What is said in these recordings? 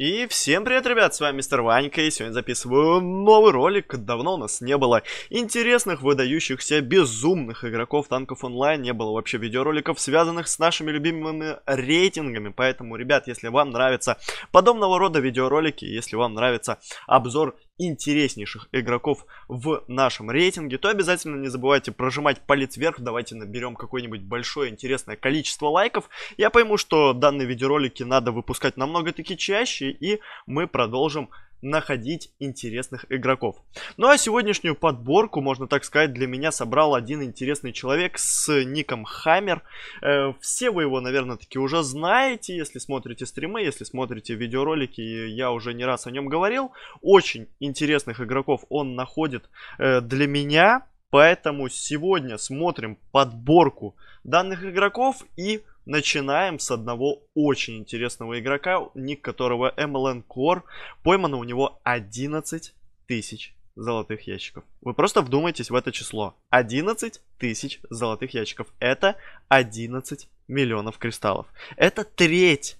И всем привет, ребят, с вами мистер Ванька, и сегодня записываю новый ролик. Давно у нас не было интересных, выдающихся, безумных игроков танков онлайн, не было вообще видеороликов, связанных с нашими любимыми рейтингами. Поэтому, ребят, если вам нравятся подобного рода видеоролики, если вам нравится обзор интереснейших игроков в нашем рейтинге, то обязательно не забывайте прожимать палец вверх. Давайте наберем какое-нибудь большое интересное количество лайков. Я пойму, что данные видеоролики надо выпускать намного-таки чаще, и мы продолжим находить интересных игроков. Ну а сегодняшнюю подборку, можно так сказать, для меня собрал один интересный человек с ником Хаммер. Э, все вы его, наверное, таки уже знаете, если смотрите стримы, если смотрите видеоролики, я уже не раз о нем говорил. Очень интересных игроков он находит э, для меня, поэтому сегодня смотрим подборку данных игроков и начинаем с одного очень интересного игрока, ник которого MLN Core. Поймано у него 11 тысяч золотых ящиков. Вы просто вдумайтесь в это число. 11 тысяч золотых ящиков. Это 11 миллионов кристаллов. Это треть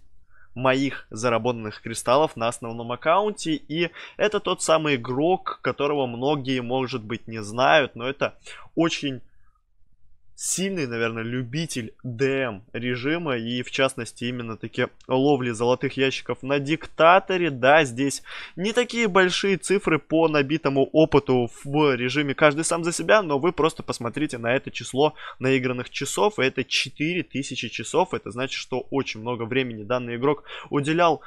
моих заработанных кристаллов на основном аккаунте. И это тот самый игрок, которого многие, может быть, не знают, но это очень сильный, наверное, любитель ДМ режима и в частности именно таки ловли золотых ящиков на диктаторе. Да, здесь не такие большие цифры по набитому опыту в режиме каждый сам за себя, но вы просто посмотрите на это число наигранных часов. Это 4000 часов, это значит, что очень много времени данный игрок уделял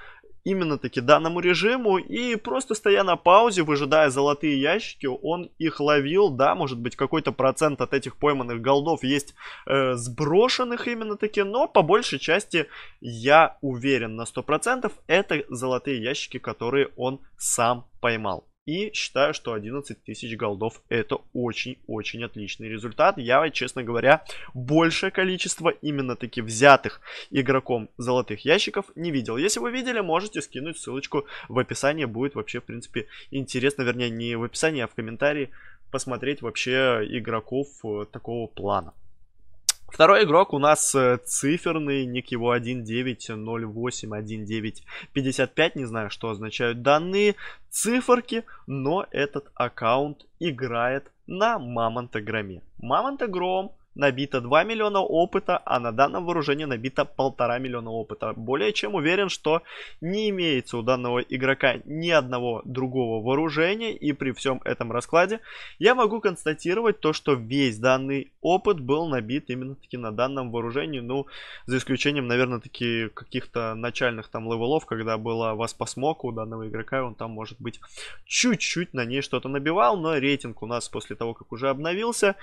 именно таки данному режиму. И просто стоя на паузе, выжидая золотые ящики, он их ловил. Да, может быть какой-то процент от этих пойманных голдов есть э, сброшенных именно таки. Но по большей части я уверен на 100% это золотые ящики, которые он сам поймал. И считаю, что 11 тысяч голдов это очень-очень отличный результат. Я, честно говоря, большее количество именно таки взятых игроком золотых ящиков не видел. Если вы видели, можете скинуть ссылочку в описании. Будет вообще, в принципе, интересно. Вернее, не в описании, а в комментарии посмотреть вообще игроков э, такого плана. Второй игрок у нас э, циферный, ник его 19081955, не знаю, что означают данные циферки, но этот аккаунт играет на Мамонтограмме. Мамонтогром набито 2 миллиона опыта, а на данном вооружении набито 1,5 миллиона опыта. Более чем уверен, что не имеется у данного игрока ни одного другого вооружения, и при всем этом раскладе я могу констатировать то, что весь данный опыт был набит именно таки на данном вооружении, ну, за исключением, наверное, таки каких-то начальных там левелов, когда была вас по смоку у данного игрока, и он там, может быть, чуть-чуть на ней что-то набивал, но рейтинг у нас после того, как уже обновился,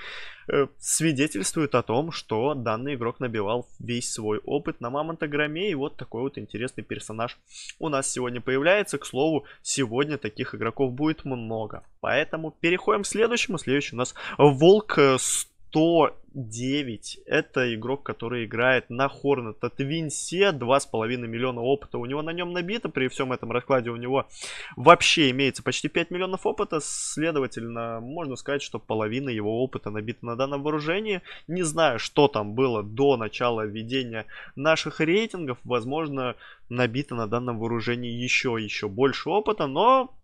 э, свидетель свидетельствует о том, что данный игрок набивал весь свой опыт на Мамонтограмме, и вот такой вот интересный персонаж у нас сегодня появляется. К слову, сегодня таких игроков будет много. Поэтому переходим к следующему. Следующий у нас Волк 100 109. Это игрок, который играет на Хорнета Твинсе. 2,5 миллиона опыта у него на нем набито. При всем этом раскладе у него вообще имеется почти 5 миллионов опыта. Следовательно, можно сказать, что половина его опыта набита на данном вооружении. Не знаю, что там было до начала введения наших рейтингов. Возможно, набито на данном вооружении еще еще больше опыта. Но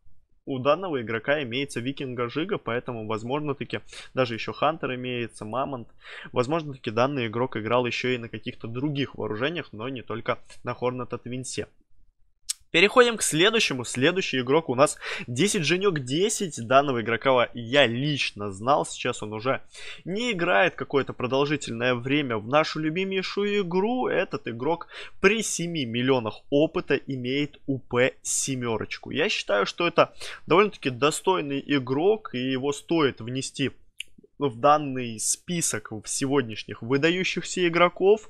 у данного игрока имеется Викинга Жига, поэтому, возможно, таки даже еще Хантер имеется, Мамонт. Возможно, таки данный игрок играл еще и на каких-то других вооружениях, но не только на Хорната Твинсе. Переходим к следующему. Следующий игрок у нас 10 Женек 10. Данного игрока я лично знал. Сейчас он уже не играет какое-то продолжительное время в нашу любимейшую игру. Этот игрок при 7 миллионах опыта имеет УП семерочку. Я считаю, что это довольно-таки достойный игрок. И его стоит внести в данный список сегодняшних выдающихся игроков.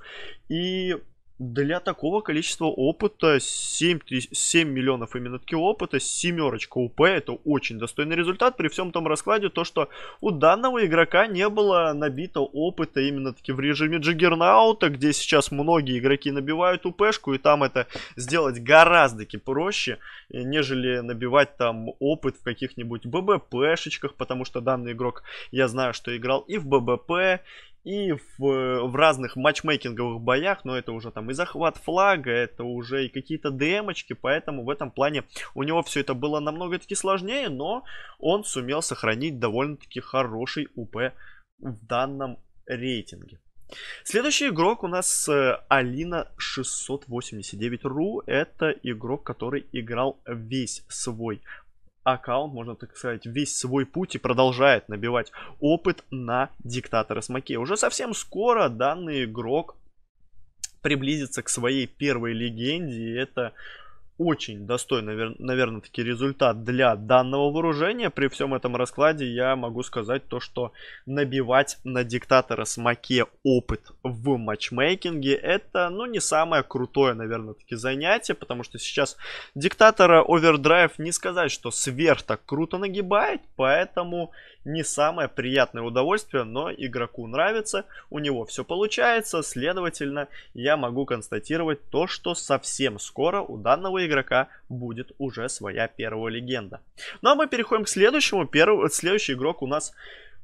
И для такого количества опыта 7, 7 миллионов именно таки опыта, семерочка УП, это очень достойный результат при всем том раскладе, то что у данного игрока не было набито опыта именно таки в режиме джиггернаута, где сейчас многие игроки набивают УПшку, и там это сделать гораздо проще, нежели набивать там опыт в каких-нибудь ББПшечках, потому что данный игрок, я знаю, что играл и в ББП, и в, э, в разных матчмейкинговых боях, но это уже там и захват флага, это уже и какие-то демочки, поэтому в этом плане у него все это было намного-таки сложнее, но он сумел сохранить довольно-таки хороший УП в данном рейтинге. Следующий игрок у нас э, Алина ру, Это игрок, который играл весь свой аккаунт, можно так сказать, весь свой путь и продолжает набивать опыт на диктатора Смоке. Уже совсем скоро данный игрок приблизится к своей первой легенде, и это очень достойный, наверное, таки результат для данного вооружения. При всем этом раскладе я могу сказать то, что набивать на диктатора смоке опыт в матчмейкинге это, ну, не самое крутое, наверное, таки занятие, потому что сейчас диктатора овердрайв не сказать, что сверх так круто нагибает, поэтому не самое приятное удовольствие, но игроку нравится, у него все получается, следовательно, я могу констатировать то, что совсем скоро у данного игрока будет уже своя первая легенда. Ну а мы переходим к следующему. Первый, следующий игрок у нас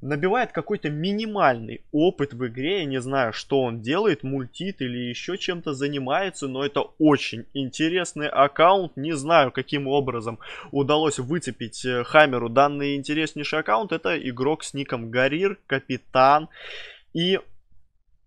набивает какой-то минимальный опыт в игре. Я не знаю, что он делает, мультит или еще чем-то занимается, но это очень интересный аккаунт. Не знаю, каким образом удалось выцепить э, Хаммеру данный интереснейший аккаунт. Это игрок с ником Гарир, Капитан. И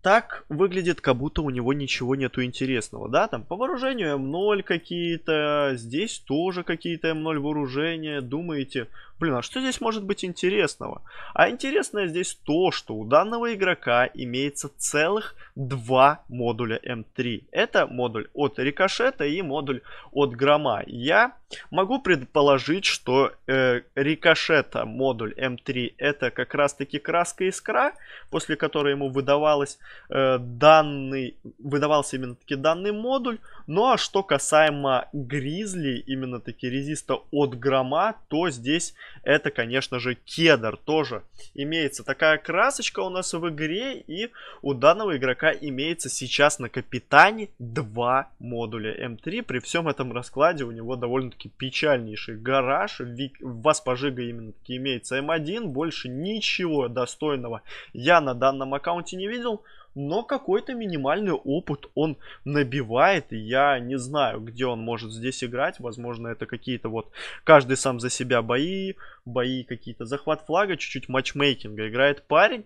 так выглядит, как будто у него ничего нету интересного, да, там по вооружению М0 какие-то, здесь тоже какие-то М0 вооружения, думаете, Блин, а что здесь может быть интересного? А интересное здесь то, что у данного игрока имеется целых два модуля М3. Это модуль от рикошета и модуль от грома. Я могу предположить, что э, рикошета модуль М3 это как раз таки краска искра, после которой ему выдавалось э, данный, выдавался именно таки данный модуль. Ну а что касаемо гризли, именно таки резиста от грома, то здесь это, конечно же, кедр тоже. Имеется такая красочка у нас в игре, и у данного игрока имеется сейчас на капитане два модуля М3. При всем этом раскладе у него довольно-таки печальнейший гараж. В Васпожига именно-таки имеется М1, больше ничего достойного я на данном аккаунте не видел но какой-то минимальный опыт он набивает. Я не знаю, где он может здесь играть. Возможно, это какие-то вот каждый сам за себя бои, бои какие-то, захват флага, чуть-чуть матчмейкинга играет парень.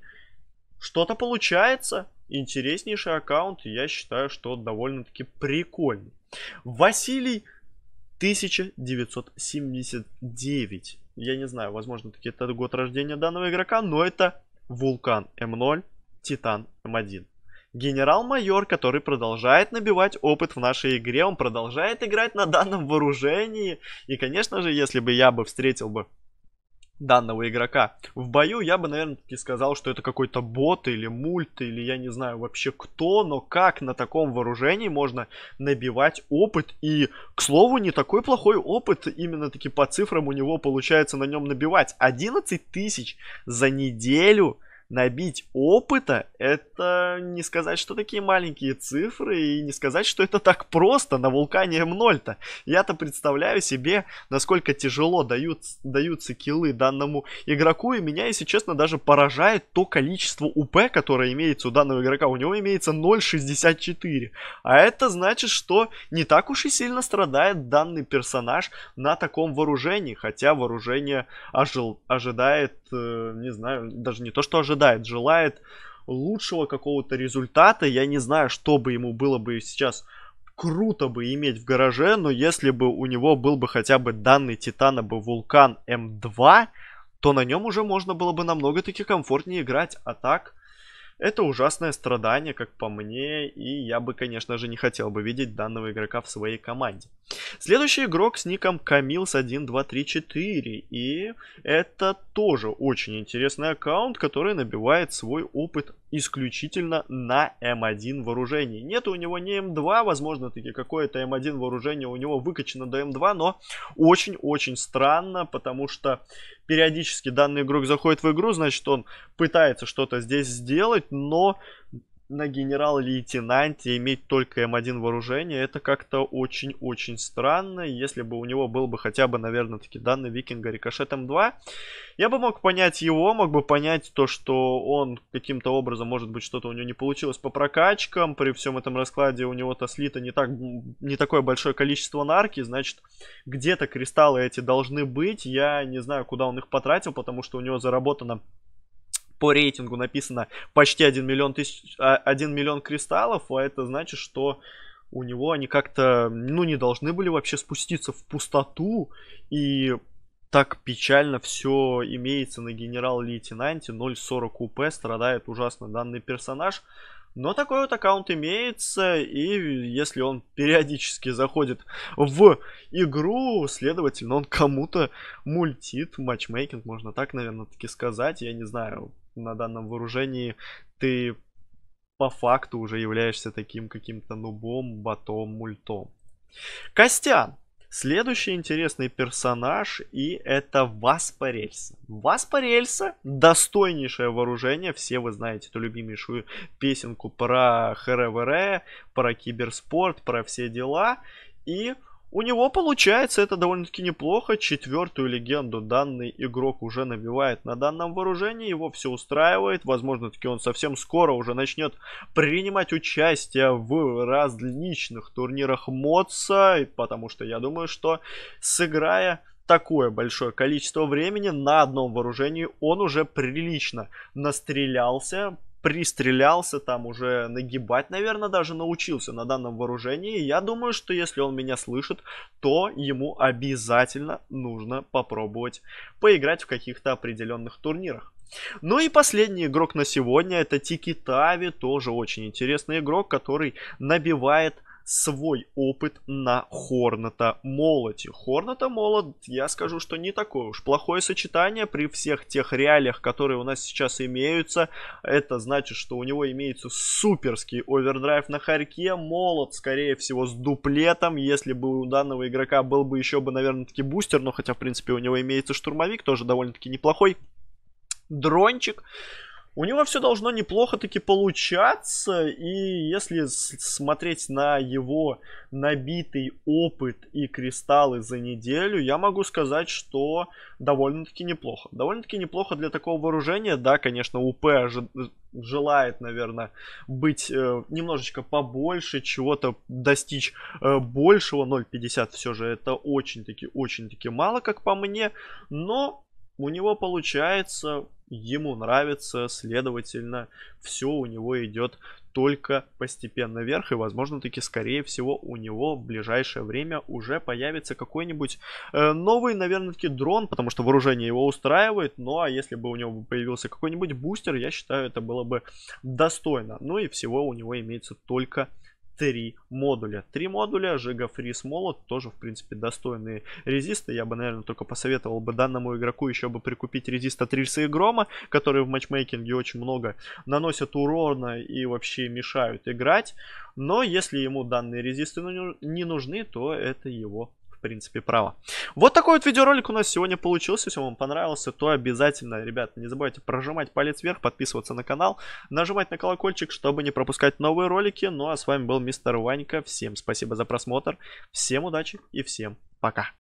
Что-то получается. Интереснейший аккаунт. Я считаю, что довольно-таки прикольный. Василий 1979. Я не знаю, возможно, таки это год рождения данного игрока, но это Вулкан М0. Титан М1. Генерал-майор, который продолжает набивать опыт в нашей игре, он продолжает играть на данном вооружении. И, конечно же, если бы я бы встретил бы данного игрока в бою, я бы, наверное, таки сказал, что это какой-то бот или мульт, или я не знаю вообще кто, но как на таком вооружении можно набивать опыт. И, к слову, не такой плохой опыт именно таки по цифрам у него получается на нем набивать. 11 тысяч за неделю набить опыта, это не сказать, что такие маленькие цифры, и не сказать, что это так просто на вулкане М0-то. Я-то представляю себе, насколько тяжело дают, даются киллы данному игроку, и меня, если честно, даже поражает то количество УП, которое имеется у данного игрока. У него имеется 0.64, а это значит, что не так уж и сильно страдает данный персонаж на таком вооружении, хотя вооружение ожил, ожидает, э, не знаю, даже не то, что ожидает, ожидает, желает лучшего какого-то результата. Я не знаю, что бы ему было бы сейчас круто бы иметь в гараже, но если бы у него был бы хотя бы данный Титана бы Вулкан М2, то на нем уже можно было бы намного таки комфортнее играть. А так, это ужасное страдание, как по мне, и я бы, конечно же, не хотел бы видеть данного игрока в своей команде. Следующий игрок с ником камилс 1234 и это тоже очень интересный аккаунт, который набивает свой опыт исключительно на М1 эм вооружении. Нет у него ни М2, эм возможно, таки какое-то М1 эм вооружение у него выкачено до М2, но очень-очень странно, потому что периодически данный игрок заходит в игру, значит, он пытается что-то здесь сделать, но на генерал-лейтенанте иметь только М1 эм вооружение, это как-то очень-очень странно. Если бы у него был бы хотя бы, наверное, таки данный Викинга Рикошет М2, эм я бы мог понять его, мог бы понять то, что он каким-то образом, может быть, что-то у него не получилось по прокачкам, при всем этом раскладе у него-то слито не, так, не такое большое количество нарки, значит, где-то кристаллы эти должны быть, я не знаю, куда он их потратил, потому что у него заработано по рейтингу написано почти 1 миллион, тысяч, 1 а, миллион кристаллов, а это значит, что у него они как-то, ну, не должны были вообще спуститься в пустоту, и так печально все имеется на генерал-лейтенанте, 0.40 УП, страдает ужасно данный персонаж, но такой вот аккаунт имеется, и если он периодически заходит в игру, следовательно, он кому-то мультит, матчмейкинг, можно так, наверное, таки сказать, я не знаю, на данном вооружении, ты по факту уже являешься таким каким-то нубом, ботом, мультом. Костян. Следующий интересный персонаж, и это Васпарельса. Васпарельса – достойнейшее вооружение. Все вы знаете эту любимейшую песенку про ХРВР, про киберспорт, про все дела. И у него получается это довольно-таки неплохо. Четвертую легенду данный игрок уже набивает на данном вооружении. Его все устраивает. Возможно-таки он совсем скоро уже начнет принимать участие в различных турнирах МОДСа. Потому что я думаю, что сыграя такое большое количество времени на одном вооружении он уже прилично настрелялся, пристрелялся там, уже нагибать, наверное, даже научился на данном вооружении. Я думаю, что если он меня слышит, то ему обязательно нужно попробовать поиграть в каких-то определенных турнирах. Ну и последний игрок на сегодня это Тики Тави, тоже очень интересный игрок, который набивает свой опыт на Хорната Молоте. Хорната Молот, я скажу, что не такое уж плохое сочетание при всех тех реалиях, которые у нас сейчас имеются. Это значит, что у него имеется суперский овердрайв на Харьке. Молот, скорее всего, с дуплетом. Если бы у данного игрока был бы еще бы, наверное-таки бустер, но хотя, в принципе, у него имеется штурмовик, тоже довольно-таки неплохой. Дрончик у него все должно неплохо таки получаться, и если смотреть на его набитый опыт и кристаллы за неделю, я могу сказать, что довольно-таки неплохо. Довольно-таки неплохо для такого вооружения, да, конечно, УП желает, наверное, быть э, немножечко побольше, чего-то достичь э, большего, 0,50 все же это очень-таки, очень-таки мало, как по мне, но у него получается ему нравится, следовательно, все у него идет только постепенно вверх, и, возможно, таки, скорее всего, у него в ближайшее время уже появится какой-нибудь э, новый, наверное, таки дрон, потому что вооружение его устраивает, ну, а если бы у него появился какой-нибудь бустер, я считаю, это было бы достойно. Ну и всего у него имеется только три модуля. Три модуля, Giga Free Small, тоже, в принципе, достойные резисты. Я бы, наверное, только посоветовал бы данному игроку еще бы прикупить резист от рельсы и грома, которые в матчмейкинге очень много наносят урона и вообще мешают играть. Но если ему данные резисты не нужны, то это его принципе, право. Вот такой вот видеоролик у нас сегодня получился. Если вам понравился, то обязательно, ребята, не забывайте прожимать палец вверх, подписываться на канал, нажимать на колокольчик, чтобы не пропускать новые ролики. Ну а с вами был мистер Ванька. Всем спасибо за просмотр, всем удачи и всем пока.